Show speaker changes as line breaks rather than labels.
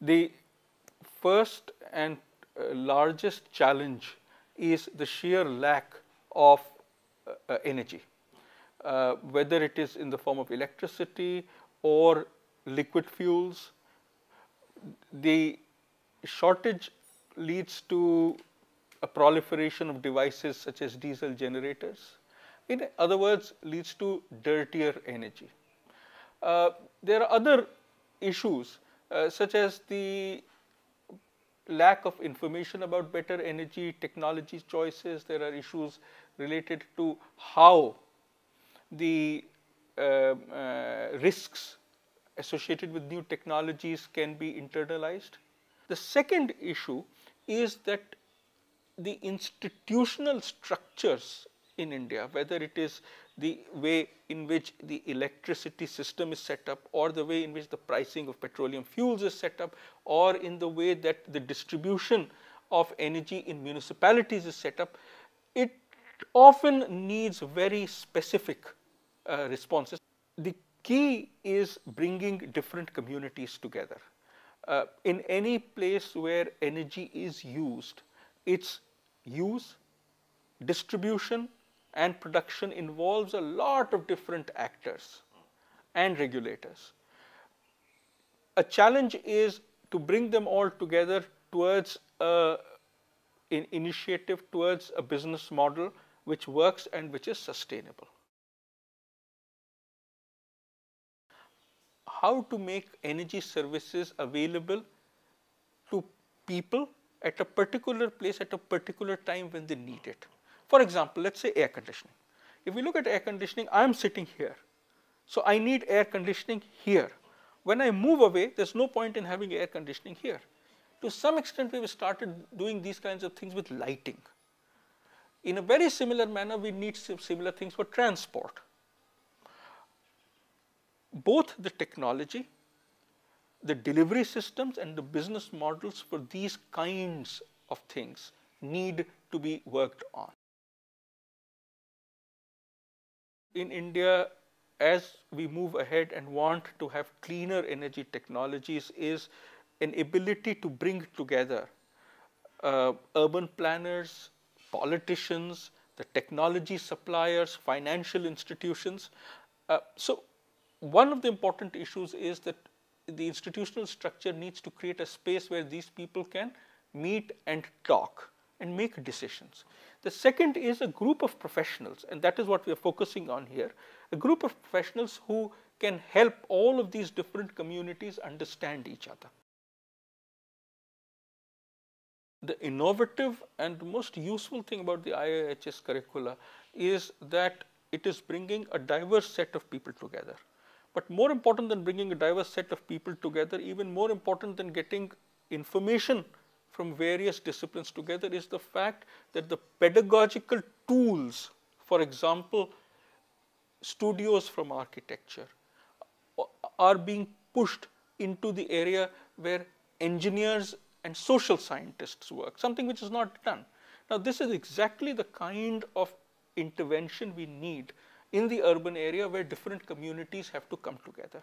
The first and uh, largest challenge is the sheer lack of uh, uh, energy, uh, whether it is in the form of electricity or liquid fuels. The shortage leads to a proliferation of devices such as diesel generators. In other words, leads to dirtier energy. Uh, there are other issues uh, such as the lack of information about better energy technology choices. There are issues related to how the uh, uh risks associated with new technologies can be internalized. The second issue is that the institutional structures in India, whether it is the way in which the electricity system is set up or the way in which the pricing of petroleum fuels is set up or in the way that the distribution of energy in municipalities is set up, it often needs very specific uh, responses. The key is bringing different communities together. Uh, in any place where energy is used, its use, distribution, and production involves a lot of different actors and regulators. A challenge is to bring them all together towards a, an initiative, towards a business model which works and which is sustainable. How to make energy services available to people at a particular place at a particular time when they need it. For example, let us say air conditioning. If we look at air conditioning, I am sitting here. So I need air conditioning here. When I move away, there is no point in having air conditioning here. To some extent, we have started doing these kinds of things with lighting. In a very similar manner, we need similar things for transport. Both the technology, the delivery systems and the business models for these kinds of things need to be worked on. in India as we move ahead and want to have cleaner energy technologies is an ability to bring together uh, urban planners, politicians, the technology suppliers, financial institutions. Uh, so one of the important issues is that the institutional structure needs to create a space where these people can meet and talk and make decisions. The second is a group of professionals and that is what we are focusing on here, a group of professionals who can help all of these different communities understand each other. The innovative and most useful thing about the IIHS curricula is that it is bringing a diverse set of people together. But more important than bringing a diverse set of people together, even more important than getting information from various disciplines together is the fact that the pedagogical tools, for example, studios from architecture, are being pushed into the area where engineers and social scientists work, something which is not done. Now, this is exactly the kind of intervention we need in the urban area where different communities have to come together.